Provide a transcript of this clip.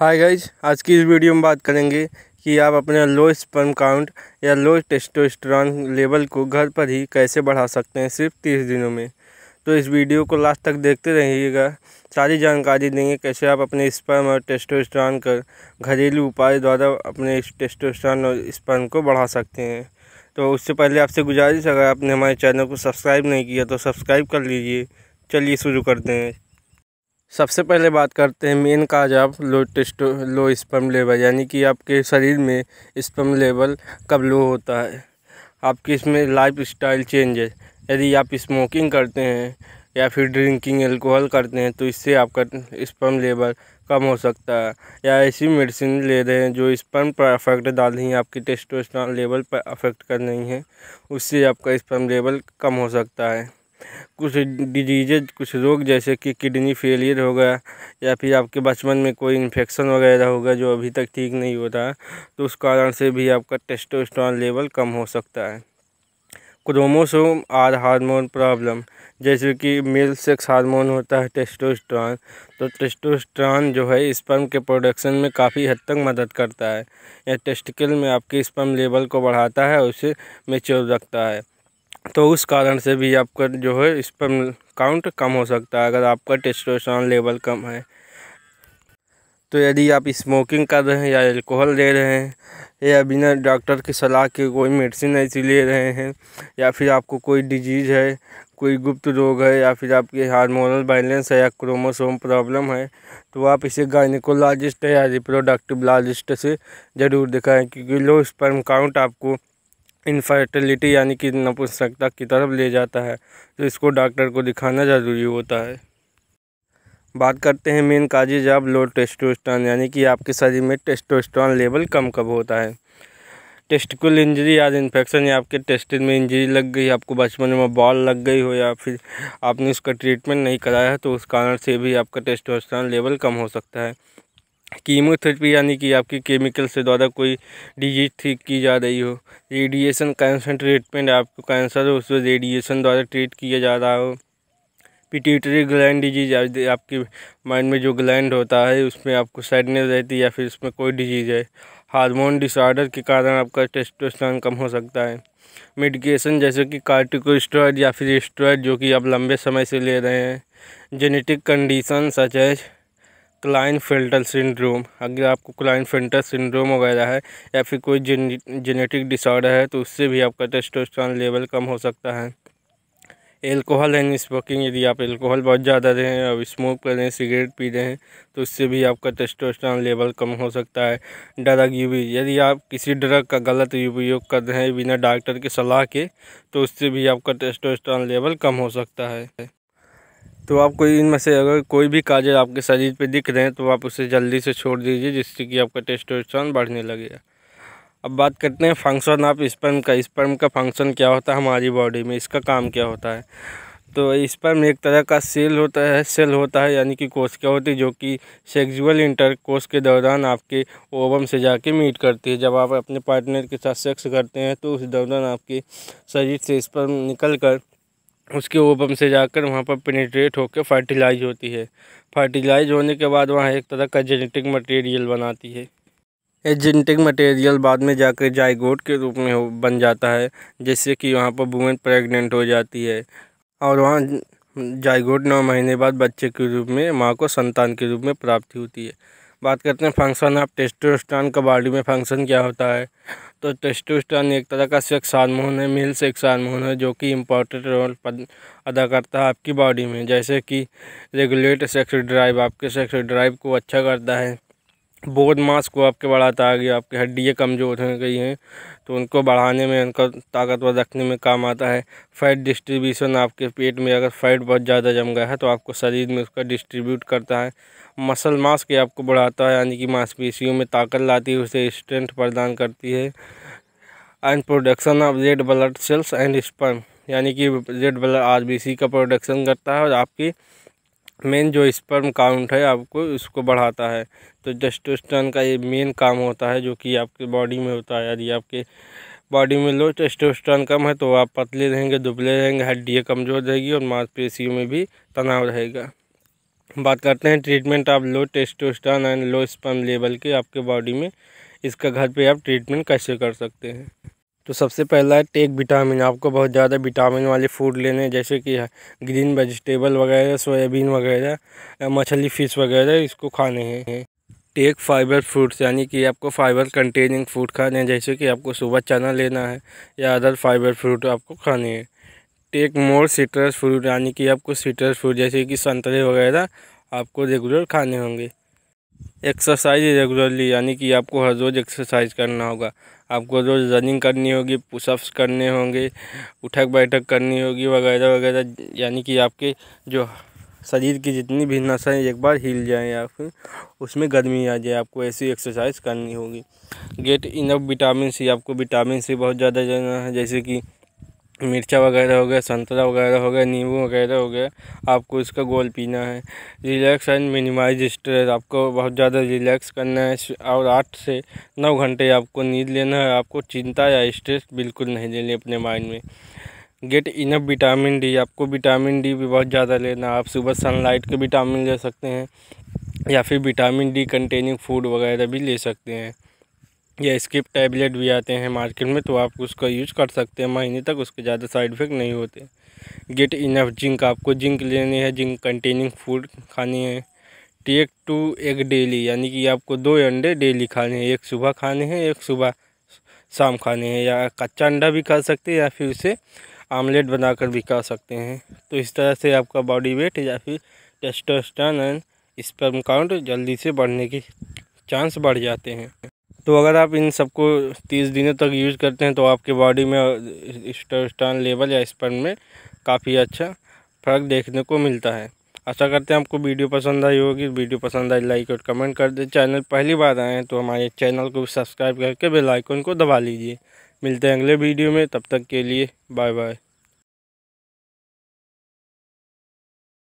hi guys आज की इस वीडियो में बात करेंगे कि आप अपने लो स्पर्म काउंट या लो टेस्टोस्टेरॉन लेवल को घर पर ही कैसे बढ़ा सकते हैं सिर्फ तीस दिनों में तो इस वीडियो को लास्ट तक देखते रहिएगा सारी जानकारी देंगे कैसे आप अपने स्पर्म और टेस्टोस्टेरॉन कर घरेलू उपाय द्वारा अपने टेस्टोस्टेरॉन और स्पर्म को बढ़ा सकते हैं तो उससे पहले आपसे गुजारिश अगर आपने हमारे चैनल को सब्सक्राइब नहीं किया तो सब्सक्राइब कर लीजिए चलिए शुरू करते हैं सबसे पहले बात करते हैं मेन काज आप low test low sperm level यानी कि आपके शरीर में स्पम लेवल कब लो होता है आपकी इसमें लाइफ स्टाइल चेंजेस यदि आप स्मोकिंग करते हैं या फिर ड्रिंकिंग एल्कोहल करते हैं तो इससे आपका स्पम लेवल कम हो सकता है या ऐसी मेडिसिन ले रहे हैं जो स्पम पर अफेक्ट डाल रही हैं आपकी टेस्टोस्टेरोन लेवल पर अफेक्ट कर रही हैं उससे आपका स्पम लेवल कम हो सकता है कुछ डिजीजेज कुछ रोग जैसे कि किडनी फेलियर हो गया या फिर आपके बचपन में कोई इन्फेक्शन वगैरह हो गया जो अभी तक ठीक नहीं होता है तो उस कारण से भी आपका टेस्टोस्टेरोन लेवल कम हो सकता है क्रोमोसोम आर हार्मोन प्रॉब्लम जैसे कि मेल सेक्स हार्मोन होता है टेस्टोस्टेरोन तो टेस्टोस्टेरोन जो है स्पर्म के प्रोडक्शन में काफ़ी हद तक मदद करता है या टेस्टिकल में आपके स्पर्म लेवल को बढ़ाता है और उसे मेच्योर रखता है तो उस कारण से भी आपका जो है इस पर काउंट कम हो सकता है अगर आपका टेस्टोस्टेरोन लेवल कम है तो यदि आप स्मोकिंग कर रहे हैं या एल्कोहल ले रहे हैं या बिना डॉक्टर की सलाह के कोई मेडिसिन ऐसी ले रहे हैं या फिर आपको कोई डिजीज़ है कोई गुप्त रोग है या फिर आपकी हार्मोनल बैलेंस है या क्रोमोसोम प्रॉब्लम है तो आप इसे गाइनिकोलॉजिस्ट या रिप्रोडक्टिवलॉजिस्ट से ज़रूर दिखाएं क्योंकि लो स्पर्म काउंट आपको इनफर्टिलिटी यानी कि नपुंसकता की तरफ ले जाता है तो इसको डॉक्टर को दिखाना ज़रूरी होता है बात करते हैं मेन काजेज आप लो टेस्टोस्टॉन यानी कि आपके शरीर में टेस्टोस्टॉन लेवल कम कब होता है टेस्टिकुल इंजरी या इन्फेक्शन या आपके टेस्ट में इंजरी लग गई आपको बचपन में बॉल लग गई हो या फिर आपने उसका ट्रीटमेंट नहीं कराया है तो उस कारण से भी आपका टेस्टोस्टेरॉन लेवल कम हो सकता है कीमोथेरेपी यानी कि आपकी केमिकल से द्वारा कोई डिजीज ठीक की जा रही हो रेडिएशन कैंसर ट्रीटमेंट आपको कैंसर हो उसमें रेडिएशन द्वारा ट्रीट किया जा रहा हो पिट्यूटरी ग्लैंड डिजीज आपकी माइंड में जो ग्लैंड होता है उसमें आपको सैडनेस रहती है या फिर उसमें कोई डिजीज़ है हार्मोन डिसऑर्डर के कारण आपका टेस्टोस्टेरोन कम हो सकता है मेडिकेशन जैसे कि कार्टिकोस्टेरॉइड या फिर स्टेरॉइड जो कि आप लंबे समय से ले रहे हैं जेनेटिक कंडीशन सच है क्लाइन फिल्टर सिंड्रोम अगर आपको क्लाइन फिल्टर सिंड्रोम वगैरह है या फिर कोई जेने जेनेटिक डिसऑर्डर है तो उससे भी आपका टेस्टोस्टेरोन लेवल कम हो सकता है एल्कोहल एंड स्मोकिंग यदि आप एल्कोहल बहुत ज़्यादा रहें और स्मोक कर हैं सिगरेट पी रहे हैं तो उससे भी आपका टेस्टोस्टेरोन लेवल कम हो सकता है ड्रग यूज यदि आप किसी ड्रग का गलत उपयोग कर रहे हैं बिना डॉक्टर की सलाह के तो उससे भी आपका टेस्टोस्टेरोन लेवल कम हो सकता है तो आपको इनमें से अगर कोई भी काजल आपके शरीर पे दिख रहे हैं तो आप उसे जल्दी से छोड़ दीजिए जिससे कि आपका टेस्टोस्टेरोन बढ़ने लगेगा अब बात करते हैं फंक्शन आप स्पर्म का स्पर्म का फंक्शन क्या होता है हमारी बॉडी में इसका काम क्या होता है तो स्पर्म एक तरह का सेल होता है सेल होता है यानी कि कोशिका होती है जो कि सेक्सुअल इंटरकोर्स के दौरान आपके ओवम से जाके मीट करती है जब आप अपने पार्टनर के साथ सेक्स करते हैं तो उस दौरान आपके शरीर से स्पर्म निकल कर उसके ओबम से जाकर वहाँ पर पेनीट्रेट होकर फर्टिलाइज होती है फर्टिलाइज होने के बाद वहाँ एक तरह का जेनेटिक मटेरियल बनाती है ये जेनेटिक मटेरियल बाद में जाकर जाइगोट के रूप में हो बन जाता है जिससे कि वहाँ पर वुमेन प्रेग्नेंट हो जाती है और वहाँ जाइगोट नौ महीने बाद बच्चे के रूप में माँ को संतान के रूप में प्राप्ति होती है बात करते हैं फंक्शन ऑफ टेस्टोस्टान का बॉडी में फंक्शन क्या होता है तो टेस्टोस्टेरोन एक तरह का सेक्स हार्मोन है मेल सेक्स हार्मोन है जो कि इम्पोर्टेंट रोल अदा करता है आपकी बॉडी में जैसे कि रेगुलेट सेक्स ड्राइव आपके सेक्स ड्राइव को अच्छा करता है बोध मास को आपके बढ़ाता है कि आपकी हड्डियाँ कमज़ोर हैं गई हैं तो उनको बढ़ाने में उनका ताकतवर रखने में काम आता है फैट डिस्ट्रीब्यूशन आपके पेट में अगर फैट बहुत ज़्यादा जम गया है तो आपको शरीर में उसका डिस्ट्रीब्यूट करता है मसल मास के आपको बढ़ाता है यानी कि मांसपेशियों में ताकत लाती है उसे स्ट्रेंथ प्रदान करती है and production of red blood cells and sperm यानी कि रेड ब्लड आर का प्रोडक्शन करता है और आपकी मेन जो स्पर्म काउंट है आपको उसको बढ़ाता है तो टेस्टोस्टेरोन का ये मेन काम होता है जो कि आपके बॉडी में होता है यदि आपके बॉडी में लो टेस्टोस्टेरोन कम है तो आप पतले रहेंगे दुबले रहेंगे हड्डियाँ कमज़ोर रहेगी और मांसपेशियों में भी तनाव रहेगा बात करते हैं ट्रीटमेंट आप low testosterone and low sperm level के आपके बॉडी में इसका घर पे आप ट्रीटमेंट कैसे कर सकते हैं तो सबसे पहला है टेक विटामिन आपको बहुत ज़्यादा विटामिन वाले फूड लेने हैं जैसे कि हाँ, ग्रीन वेजिटेबल वगैरह सोयाबीन वगैरह मछली फ़िश वगैरह इसको खाने हैं टेक फाइबर फूड्स यानी कि आपको फाइबर कंटेनिंग फूड खाने हैं जैसे कि आपको सुबह चना लेना है या अदर फाइबर फ्रूट आपको खाने हैं टेक मोर सिट्रस फ्रूट यानी कि आपको सिट्रस फ्रूट जैसे कि संतरे वगैरह आपको रेगुलर खाने होंगे एक्सरसाइज रेगुलरली यानी कि आपको हर रोज़ एक्सरसाइज करना होगा आपको रोज़ रनिंग करनी होगी पुशअप्स करने होंगे उठक बैठक करनी होगी वगैरह वगैरह यानी कि आपके जो शरीर की जितनी भी नसें एक बार हिल जाएँ या फिर उसमें गर्मी आ जाए आपको ऐसी एक्सरसाइज करनी होगी गेट इनफ विटामिन सी आपको विटामिन सी बहुत ज़्यादा जाना है जैसे कि मिर्चा वगैरह हो गया संतरा वगैरह हो गया नींबू वगैरह हो गया आपको इसका गोल पीना है रिलैक्स एंड मिनिमाइज स्ट्रेस आपको बहुत ज़्यादा रिलैक्स करना है और आठ से नौ घंटे आपको नींद लेना है आपको चिंता या स्ट्रेस बिल्कुल नहीं लेनी अपने माइंड में गेट इनफ विटामिन डी आपको विटामिन डी भी बहुत ज़्यादा लेना है आप सुबह सनलाइट के विटामिन ले सकते हैं या फिर विटामिन डी कंटेनिंग फूड वगैरह भी ले सकते हैं या स्किप टैबलेट भी आते हैं मार्केट में तो आप उसका यूज़ कर सकते हैं महीने तक उसके ज़्यादा साइड इफ़ेक्ट नहीं होते गेट इनफ जिंक आपको जिंक लेनी है जिंक कंटेनिंग फूड खानी है टेक टू एग डेली यानी कि आपको दो अंडे डेली खाने हैं एक सुबह खाने हैं एक सुबह शाम खाने हैं या कच्चा अंडा भी खा सकते हैं या फिर उसे आमलेट बनाकर भी खा सकते हैं तो इस तरह से आपका बॉडी वेट या फिर टेस्टोस्टेरोन एंड स्पर्म काउंट जल्दी से बढ़ने के चांस बढ़ जाते हैं तो अगर आप इन सबको तीस दिनों तक यूज़ करते हैं तो आपके बॉडी में स्टोस्टान लेवल या स्पर्म में काफ़ी अच्छा फ़र्क देखने को मिलता है आशा करते हैं आपको वीडियो पसंद आई होगी वीडियो पसंद आई लाइक और कमेंट कर दे चैनल पहली बार आए हैं तो हमारे चैनल को सब्सक्राइब करके बेल आइकन को दबा लीजिए मिलते हैं अगले वीडियो में तब तक के लिए बाय बाय